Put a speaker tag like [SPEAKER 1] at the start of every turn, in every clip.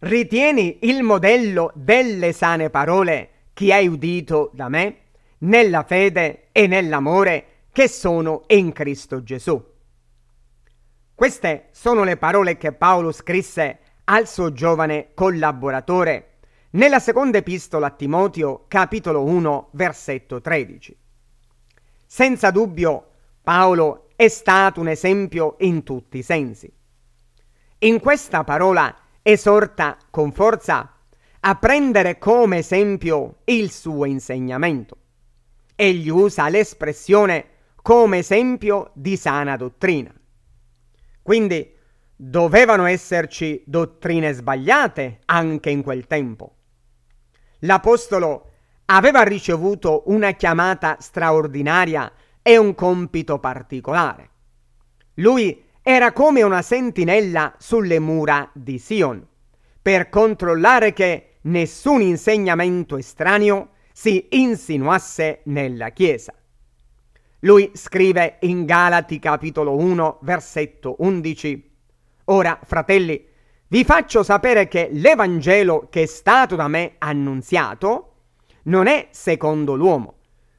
[SPEAKER 1] Ritieni il modello delle sane parole che hai udito da me, nella fede e nell'amore che sono in Cristo Gesù. Queste sono le parole che Paolo scrisse al suo giovane collaboratore nella seconda epistola a Timoteo, capitolo 1, versetto 13. Senza dubbio, Paolo è stato un esempio in tutti i sensi. In questa parola esorta con forza a prendere come esempio il suo insegnamento. Egli usa l'espressione come esempio di sana dottrina. Quindi dovevano esserci dottrine sbagliate anche in quel tempo. L'Apostolo aveva ricevuto una chiamata straordinaria e un compito particolare. Lui era come una sentinella sulle mura di Sion, per controllare che nessun insegnamento estraneo si insinuasse nella Chiesa. Lui scrive in Galati capitolo 1 versetto 11 Ora, fratelli, vi faccio sapere che l'Evangelo che è stato da me annunziato non è secondo l'uomo,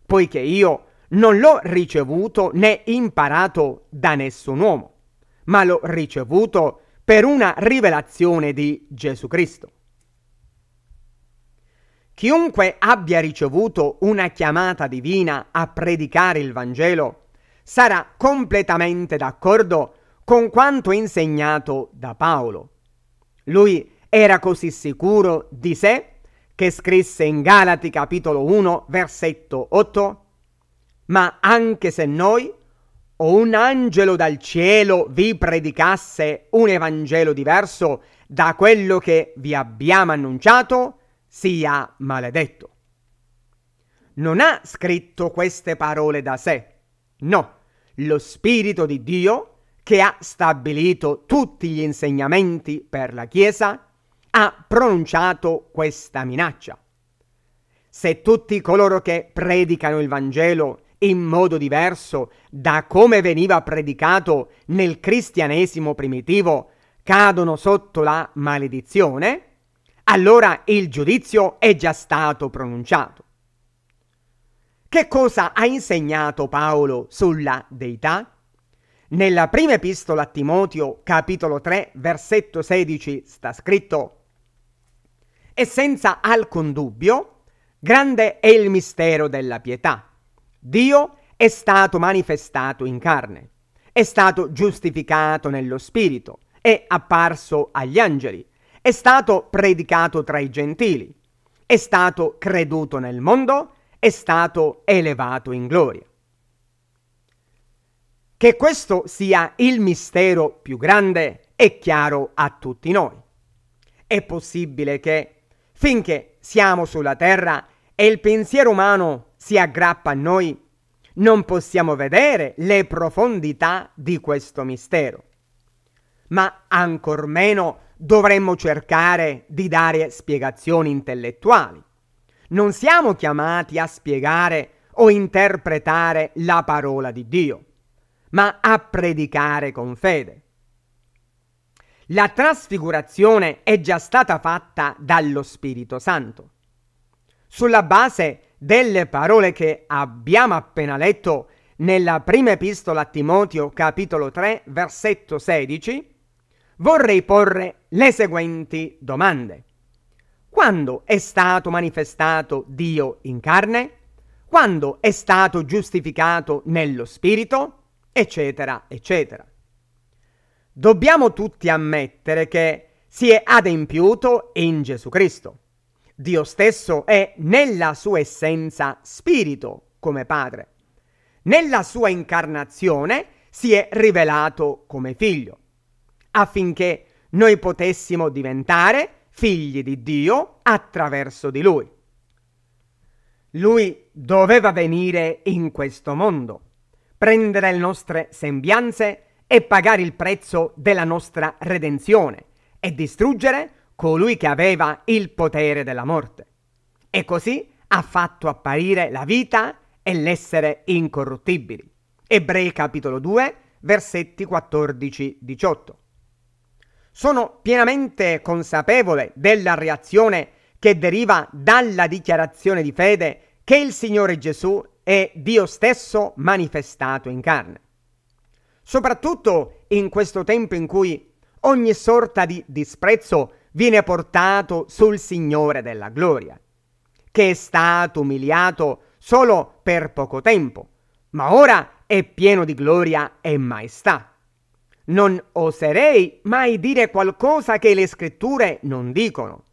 [SPEAKER 1] poiché io non l'ho ricevuto né imparato da nessun uomo, ma l'ho ricevuto per una rivelazione di Gesù Cristo. Chiunque abbia ricevuto una chiamata divina a predicare il Vangelo sarà completamente d'accordo con quanto insegnato da Paolo. Lui era così sicuro di sé che scrisse in Galati capitolo 1 versetto 8, ma anche se noi o un angelo dal cielo vi predicasse un evangelo diverso da quello che vi abbiamo annunciato, sia maledetto. Non ha scritto queste parole da sé. No, lo Spirito di Dio, che ha stabilito tutti gli insegnamenti per la Chiesa, ha pronunciato questa minaccia. Se tutti coloro che predicano il Vangelo in modo diverso da come veniva predicato nel cristianesimo primitivo, cadono sotto la maledizione, allora il giudizio è già stato pronunciato. Che cosa ha insegnato Paolo sulla deità? Nella prima epistola a Timoteo, capitolo 3, versetto 16, sta scritto E senza alcun dubbio, grande è il mistero della pietà. Dio è stato manifestato in carne, è stato giustificato nello Spirito, è apparso agli angeli, è stato predicato tra i gentili, è stato creduto nel mondo, è stato elevato in gloria. Che questo sia il mistero più grande è chiaro a tutti noi. È possibile che, finché siamo sulla terra e il pensiero umano si aggrappa a noi, non possiamo vedere le profondità di questo mistero. Ma ancor meno dovremmo cercare di dare spiegazioni intellettuali. Non siamo chiamati a spiegare o interpretare la parola di Dio, ma a predicare con fede. La trasfigurazione è già stata fatta dallo Spirito Santo. Sulla base di delle parole che abbiamo appena letto nella prima epistola a Timotio capitolo 3 versetto 16, vorrei porre le seguenti domande. Quando è stato manifestato Dio in carne? Quando è stato giustificato nello Spirito? Eccetera, eccetera. Dobbiamo tutti ammettere che si è adempiuto in Gesù Cristo. Dio stesso è nella sua essenza spirito come padre. Nella sua incarnazione si è rivelato come figlio, affinché noi potessimo diventare figli di Dio attraverso di lui. Lui doveva venire in questo mondo, prendere le nostre sembianze e pagare il prezzo della nostra redenzione e distruggere colui che aveva il potere della morte. E così ha fatto apparire la vita e l'essere incorruttibili. Ebrei capitolo 2, versetti 14-18. Sono pienamente consapevole della reazione che deriva dalla dichiarazione di fede che il Signore Gesù è Dio stesso manifestato in carne. Soprattutto in questo tempo in cui ogni sorta di disprezzo viene portato sul Signore della Gloria, che è stato umiliato solo per poco tempo, ma ora è pieno di gloria e maestà. Non oserei mai dire qualcosa che le scritture non dicono.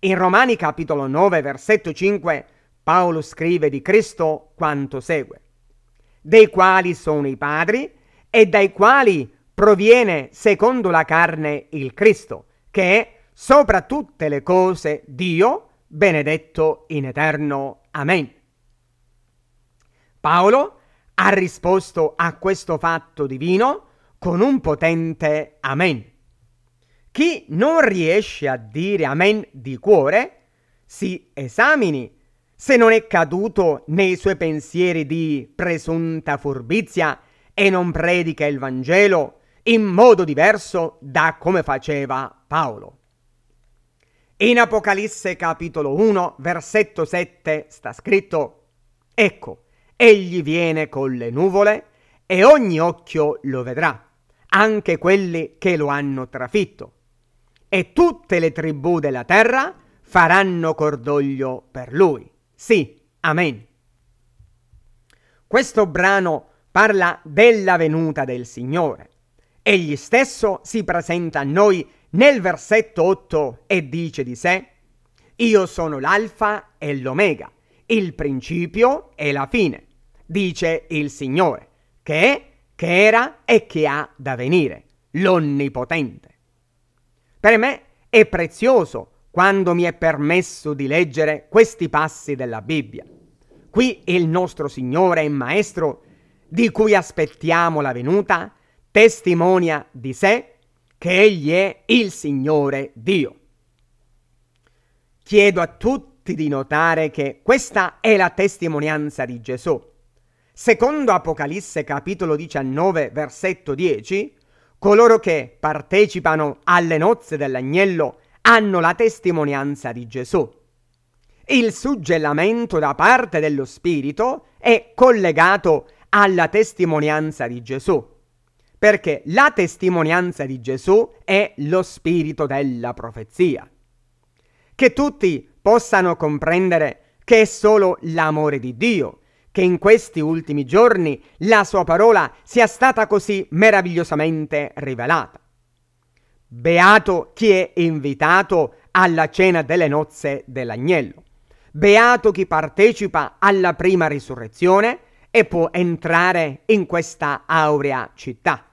[SPEAKER 1] In Romani capitolo 9 versetto 5 Paolo scrive di Cristo quanto segue, dei quali sono i padri e dai quali proviene secondo la carne il Cristo, che è sopra tutte le cose Dio, benedetto in eterno. Amen. Paolo ha risposto a questo fatto divino con un potente Amen. Chi non riesce a dire Amen di cuore, si esamini se non è caduto nei suoi pensieri di presunta furbizia e non predica il Vangelo in modo diverso da come faceva Paolo. In Apocalisse capitolo 1, versetto 7 sta scritto, Ecco, egli viene con le nuvole e ogni occhio lo vedrà, anche quelli che lo hanno trafitto. E tutte le tribù della terra faranno cordoglio per lui. Sì, amen. Questo brano parla della venuta del Signore. Egli stesso si presenta a noi nel versetto 8 e dice di sé, io sono l'alfa e l'omega, il principio e la fine, dice il Signore, che è, che era e che ha da venire, l'Onnipotente. Per me è prezioso quando mi è permesso di leggere questi passi della Bibbia. Qui il nostro Signore e Maestro, di cui aspettiamo la venuta, testimonia di sé che Egli è il Signore Dio. Chiedo a tutti di notare che questa è la testimonianza di Gesù. Secondo Apocalisse capitolo 19 versetto 10, coloro che partecipano alle nozze dell'agnello hanno la testimonianza di Gesù. Il suggellamento da parte dello Spirito è collegato alla testimonianza di Gesù perché la testimonianza di Gesù è lo spirito della profezia. Che tutti possano comprendere che è solo l'amore di Dio, che in questi ultimi giorni la sua parola sia stata così meravigliosamente rivelata. Beato chi è invitato alla cena delle nozze dell'agnello. Beato chi partecipa alla prima risurrezione e può entrare in questa aurea città.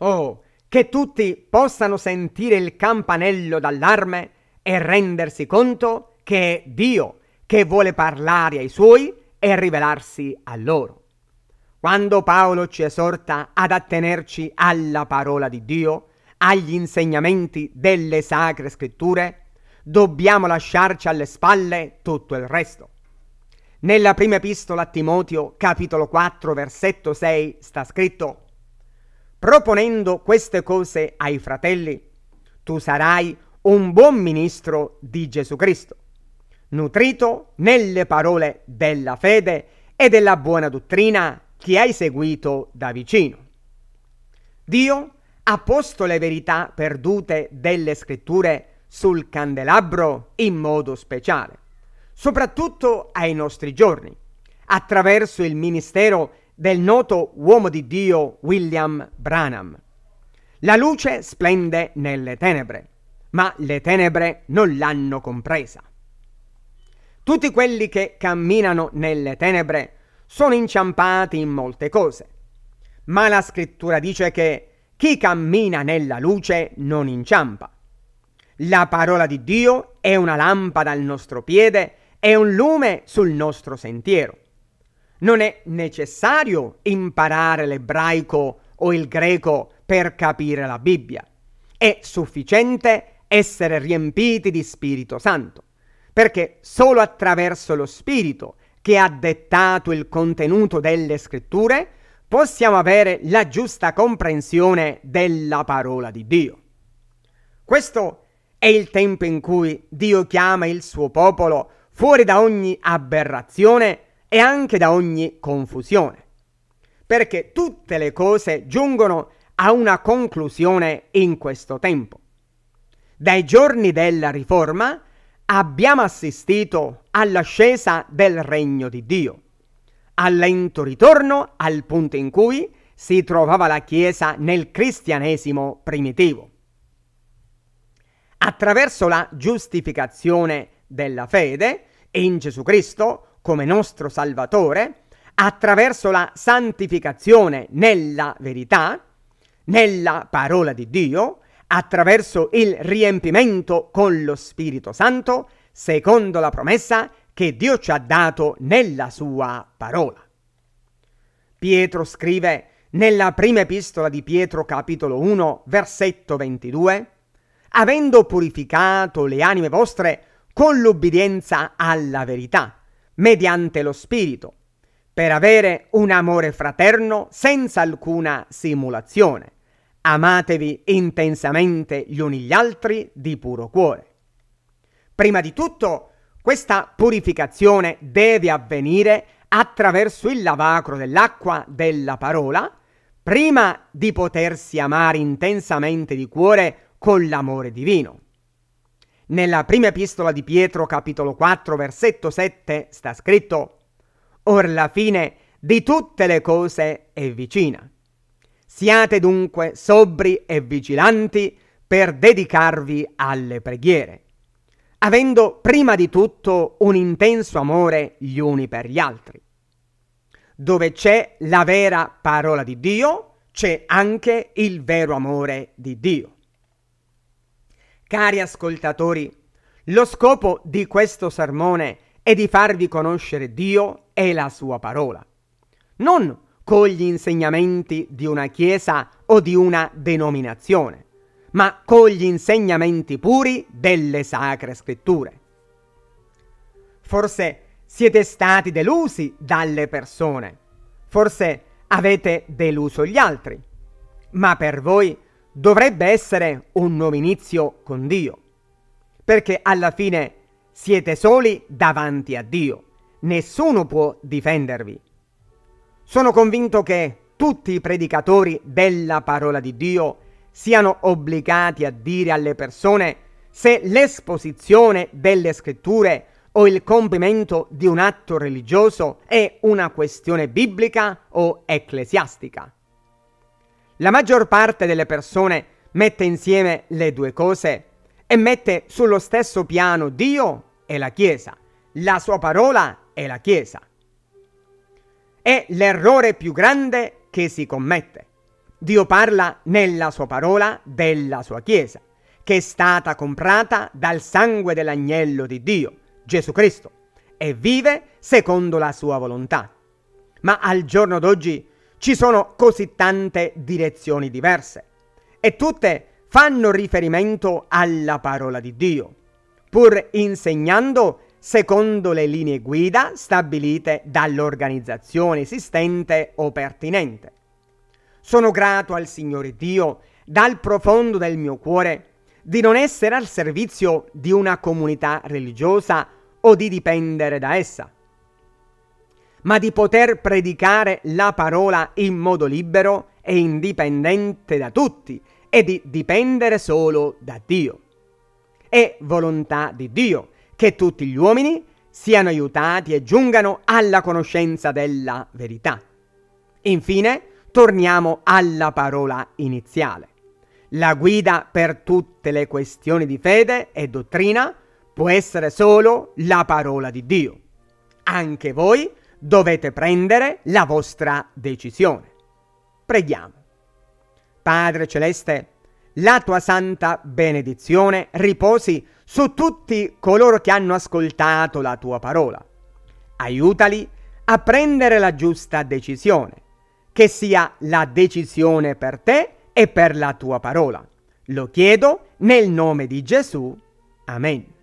[SPEAKER 1] Oh, che tutti possano sentire il campanello d'allarme e rendersi conto che è Dio che vuole parlare ai suoi e rivelarsi a loro. Quando Paolo ci esorta ad attenerci alla parola di Dio, agli insegnamenti delle sacre scritture, dobbiamo lasciarci alle spalle tutto il resto. Nella prima epistola a Timoteo, capitolo 4, versetto 6, sta scritto proponendo queste cose ai fratelli, tu sarai un buon ministro di Gesù Cristo, nutrito nelle parole della fede e della buona dottrina che hai seguito da vicino. Dio ha posto le verità perdute delle scritture sul candelabro in modo speciale, soprattutto ai nostri giorni, attraverso il ministero del noto uomo di Dio William Branham. La luce splende nelle tenebre, ma le tenebre non l'hanno compresa. Tutti quelli che camminano nelle tenebre sono inciampati in molte cose, ma la scrittura dice che chi cammina nella luce non inciampa. La parola di Dio è una lampada al nostro piede è un lume sul nostro sentiero. Non è necessario imparare l'ebraico o il greco per capire la Bibbia. È sufficiente essere riempiti di Spirito Santo, perché solo attraverso lo Spirito che ha dettato il contenuto delle scritture possiamo avere la giusta comprensione della parola di Dio. Questo è il tempo in cui Dio chiama il suo popolo fuori da ogni aberrazione e anche da ogni confusione, perché tutte le cose giungono a una conclusione in questo tempo. Dai giorni della Riforma abbiamo assistito all'ascesa del regno di Dio, al lento ritorno al punto in cui si trovava la Chiesa nel cristianesimo primitivo. Attraverso la giustificazione della fede in Gesù Cristo come nostro Salvatore attraverso la santificazione nella verità, nella parola di Dio, attraverso il riempimento con lo Spirito Santo, secondo la promessa che Dio ci ha dato nella sua parola. Pietro scrive nella prima epistola di Pietro capitolo 1 versetto 22, avendo purificato le anime vostre con l'obbedienza alla verità, mediante lo Spirito, per avere un amore fraterno senza alcuna simulazione. Amatevi intensamente gli uni gli altri di puro cuore. Prima di tutto, questa purificazione deve avvenire attraverso il lavacro dell'acqua della parola, prima di potersi amare intensamente di cuore con l'amore divino. Nella prima epistola di Pietro, capitolo 4, versetto 7, sta scritto Or la fine di tutte le cose è vicina. Siate dunque sobri e vigilanti per dedicarvi alle preghiere, avendo prima di tutto un intenso amore gli uni per gli altri. Dove c'è la vera parola di Dio, c'è anche il vero amore di Dio. Cari ascoltatori, lo scopo di questo sermone è di farvi conoscere Dio e la sua parola, non con gli insegnamenti di una chiesa o di una denominazione, ma con gli insegnamenti puri delle sacre scritture. Forse siete stati delusi dalle persone, forse avete deluso gli altri, ma per voi dovrebbe essere un nuovo inizio con Dio, perché alla fine siete soli davanti a Dio, nessuno può difendervi. Sono convinto che tutti i predicatori della parola di Dio siano obbligati a dire alle persone se l'esposizione delle scritture o il compimento di un atto religioso è una questione biblica o ecclesiastica. La maggior parte delle persone mette insieme le due cose e mette sullo stesso piano Dio e la Chiesa, la sua parola e la Chiesa. È l'errore più grande che si commette. Dio parla nella sua parola della sua Chiesa, che è stata comprata dal sangue dell'agnello di Dio, Gesù Cristo, e vive secondo la sua volontà. Ma al giorno d'oggi ci sono così tante direzioni diverse e tutte fanno riferimento alla parola di Dio, pur insegnando secondo le linee guida stabilite dall'organizzazione esistente o pertinente. Sono grato al Signore Dio dal profondo del mio cuore di non essere al servizio di una comunità religiosa o di dipendere da essa ma di poter predicare la parola in modo libero e indipendente da tutti e di dipendere solo da Dio. È volontà di Dio che tutti gli uomini siano aiutati e giungano alla conoscenza della verità. Infine, torniamo alla parola iniziale. La guida per tutte le questioni di fede e dottrina può essere solo la parola di Dio. Anche voi dovete prendere la vostra decisione. Preghiamo. Padre Celeste, la tua santa benedizione riposi su tutti coloro che hanno ascoltato la tua parola. Aiutali a prendere la giusta decisione, che sia la decisione per te e per la tua parola. Lo chiedo nel nome di Gesù. Amen.